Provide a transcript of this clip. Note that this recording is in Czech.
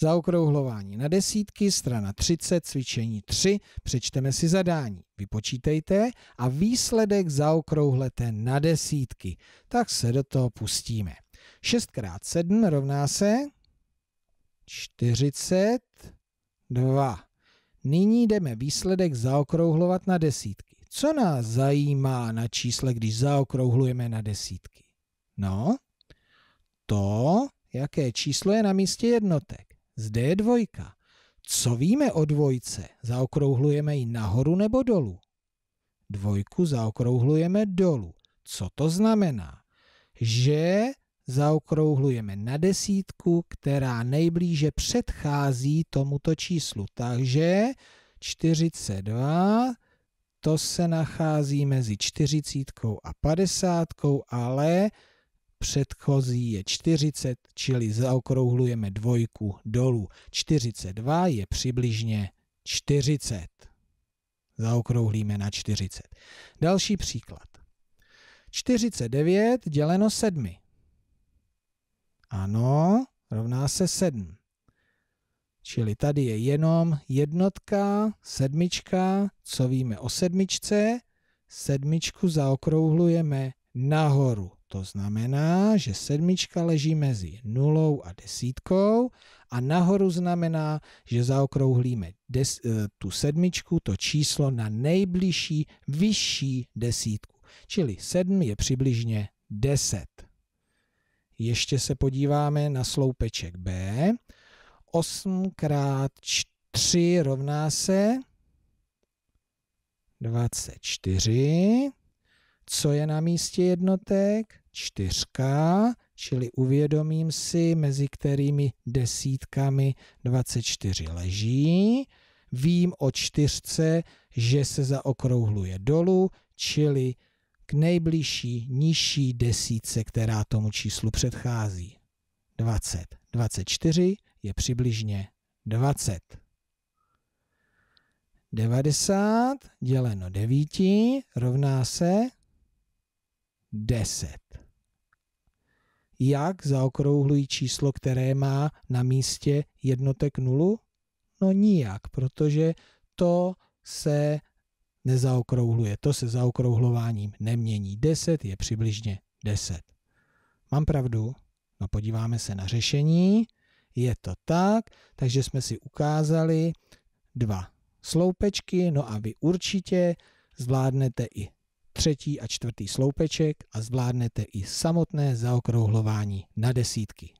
Zaokrouhlování na desítky, strana 30, cvičení 3, přečteme si zadání, vypočítejte a výsledek zaokrouhlete na desítky. Tak se do toho pustíme. 6 x 7 rovná se 42. Nyní jdeme výsledek zaokrouhlovat na desítky. Co nás zajímá na čísle, když zaokrouhlujeme na desítky? No, to, jaké číslo je na místě jednotek. Zde je dvojka. Co víme o dvojce? Zaokrouhlujeme ji nahoru nebo dolů? Dvojku zaokrouhlujeme dolů. Co to znamená? Že zaokrouhlujeme na desítku, která nejblíže předchází tomuto číslu. Takže 42, to se nachází mezi čtyřicítkou a padesátkou, ale předchozí je 40, čili zaokrouhlujeme dvojku dolů. 42 je přibližně 40. Zaokrouhlíme na 40. Další příklad. 49 děleno 7. Ano, rovná se 7. Čili tady je jenom jednotka, sedmička, co víme o sedmičce, sedmičku zaokrouhlujeme nahoru. To znamená, že sedmička leží mezi nulou a desítkou a nahoru znamená, že zaokrouhlíme des, eh, tu sedmičku, to číslo na nejbližší vyšší desítku. Čili sedm je přibližně deset. Ještě se podíváme na sloupeček B. 8 krát 3 rovná se 24. Co je na místě jednotek? Čtyřka, čili uvědomím si, mezi kterými desítkami 24 leží. Vím o čtyřce, že se zaokrouhluje dolů, čili k nejbližší nižší desítce, která tomu číslu předchází. 20. 24 je přibližně 20. 90 děleno 9 rovná se 10. Jak zaokrouhlují číslo, které má na místě jednotek nulu? No nijak, protože to se nezaokrouhluje. To se zaokrouhlováním nemění. 10 je přibližně 10. Mám pravdu? No podíváme se na řešení. Je to tak, takže jsme si ukázali dva sloupečky, no a vy určitě zvládnete i třetí a čtvrtý sloupeček a zvládnete i samotné zaokrouhlování na desítky.